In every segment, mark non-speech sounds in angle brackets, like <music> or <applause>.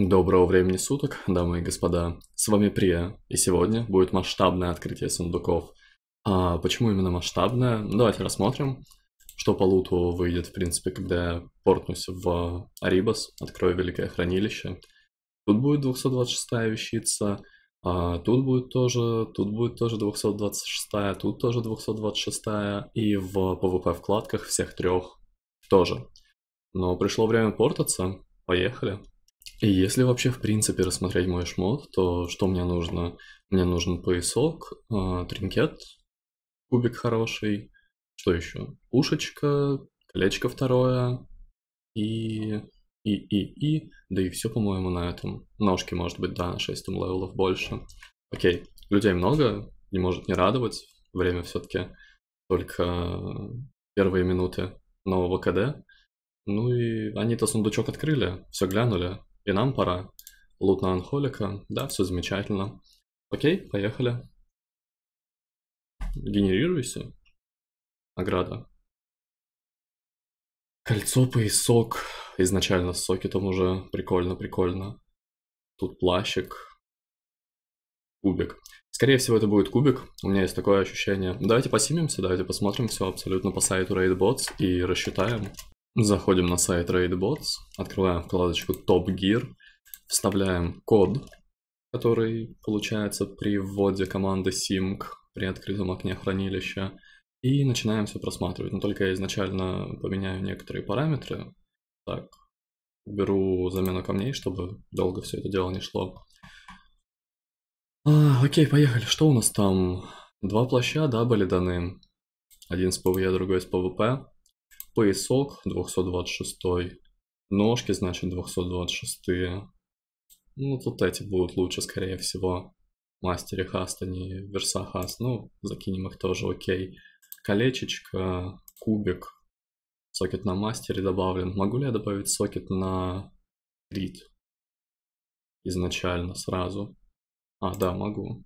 Доброго времени суток, дамы и господа. С вами Прия, и сегодня будет масштабное открытие сундуков. А почему именно масштабное? Давайте рассмотрим, что по луту выйдет, в принципе, когда я портнусь в Арибас, открою Великое Хранилище. Тут будет 226 вещица, а тут будет тоже, тут будет тоже 226, тут тоже 226, и в PvP вкладках всех трех тоже. Но пришло время портаться, поехали. И если вообще в принципе рассмотреть мой шмот, то что мне нужно? Мне нужен поясок, э, тринкет, кубик хороший, что еще? Ушечка, колечко второе и... и, и, и, да и все, по-моему, на этом. Ножки, может быть, да, на 6 левелов больше. Окей, людей много, не может не радовать, время все-таки только первые минуты нового КД. Ну и они-то сундучок открыли, все глянули, и нам пора. Лут на анхолика. Да, все замечательно. Окей, поехали. Генерируйся. Награда. Кольцо, поясок. Изначально с сокетом уже. Прикольно, прикольно. Тут плащик. Кубик. Скорее всего, это будет кубик. У меня есть такое ощущение. Давайте посимимся, давайте посмотрим все абсолютно по сайту RaidBots и рассчитаем. Заходим на сайт RaidBots, открываем вкладочку Top Gear, вставляем код, который получается при вводе команды simc при открытом окне хранилища, и начинаем все просматривать. Но только я изначально поменяю некоторые параметры. Так, беру замену камней, чтобы долго все это дело не шло. А, окей, поехали. Что у нас там? Два плаща, да, были даны. Один с ПВЕ, другой с PvP поясок 226, ножки, значит, 226. Ну, тут эти будут лучше, скорее всего. Мастере хаста, не верса хаст. Ну, закинем их тоже, окей. Колечечко, кубик, сокет на мастере добавлен. Могу ли я добавить сокет на крит изначально, сразу? А, да, могу.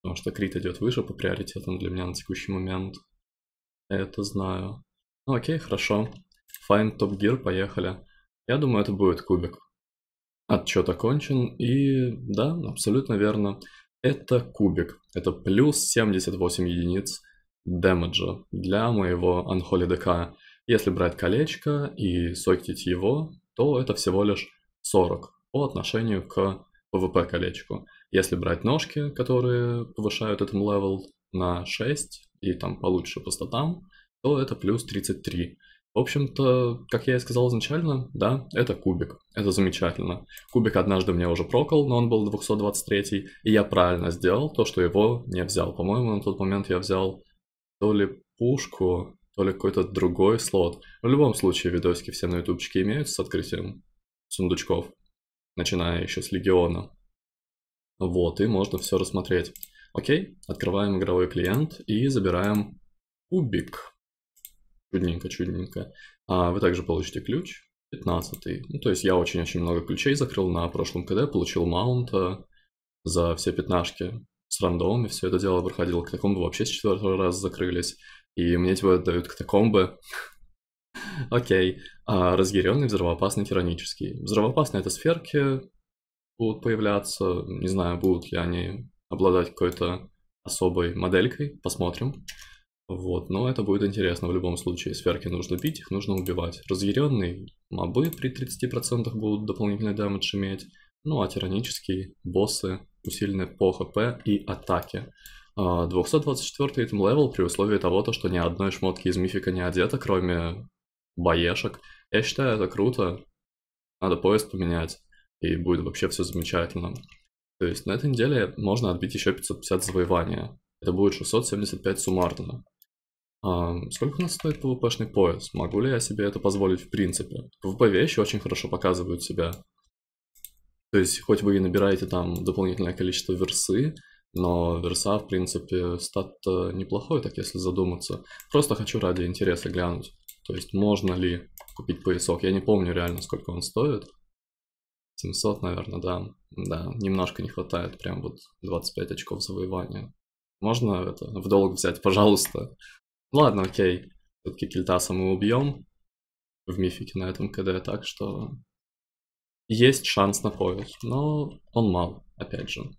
Потому что крит идет выше по приоритетам для меня на текущий момент. Это знаю. Ну, окей, хорошо. Find Top Gear, поехали. Я думаю, это будет кубик. Отчет окончен, и да, абсолютно верно. Это кубик. Это плюс 78 единиц дэмэджа для моего Unholy ДК. Если брать колечко и сокетить его, то это всего лишь 40 по отношению к ПВП колечку. Если брать ножки, которые повышают этот левел на 6 и там получше по статам, то это плюс 33. В общем-то, как я и сказал изначально, да, это кубик. Это замечательно. Кубик однажды мне уже прокол, но он был 223, и я правильно сделал то, что его не взял. По-моему, на тот момент я взял то ли пушку, то ли какой-то другой слот. В любом случае, видосики все на ютубчике имеются с открытием сундучков, начиная еще с Легиона. Вот, и можно все рассмотреть. Окей, открываем игровой клиент и забираем кубик. Чудненько, чудненько. А вы также получите ключ, 15 -й. Ну, то есть я очень-очень много ключей закрыл на прошлом КД, получил маунта за все пятнашки с рандомами, все это дело проходило. такому вообще с четвертого раза закрылись. И мне типа дают катакомбы. <laughs> Окей. А разъяренный, взрывоопасный, тиранический. Взрывоопасные это сферки будут появляться. Не знаю, будут ли они обладать какой-то особой моделькой. Посмотрим. Вот, но это будет интересно в любом случае. Сверки нужно бить, их нужно убивать. Разъяренный мобы при 30% будут дополнительный дамage иметь. Ну а тиранические боссы усилены по хп и атаке. 224 итем левел при условии того, то, что ни одной шмотки из мифика не одета, кроме боешек. Я считаю, это круто. Надо пояс поменять, и будет вообще все замечательно. То есть на этой неделе можно отбить еще 550 завоевания. Это будет 675 суммарно. А, сколько у нас стоит пвпшный пояс? Могу ли я себе это позволить в принципе? PvP-вещи очень хорошо показывают себя. То есть, хоть вы и набираете там дополнительное количество версы, но верса, в принципе, стат неплохой, так если задуматься. Просто хочу ради интереса глянуть. То есть, можно ли купить поясок? Я не помню реально, сколько он стоит. 700, наверное, да. Да, немножко не хватает, прям вот 25 очков завоевания. Можно это в долг взять, пожалуйста? Ладно, окей. Все-таки Кельтаса мы убьем в мифике на этом КД, так что есть шанс на пояс, но он мал, опять же.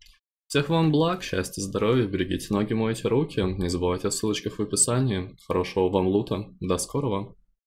Всех вам благ, счастья, здоровья, берегите ноги, мойте руки, не забывайте о ссылочках в описании, хорошего вам лута, до скорого!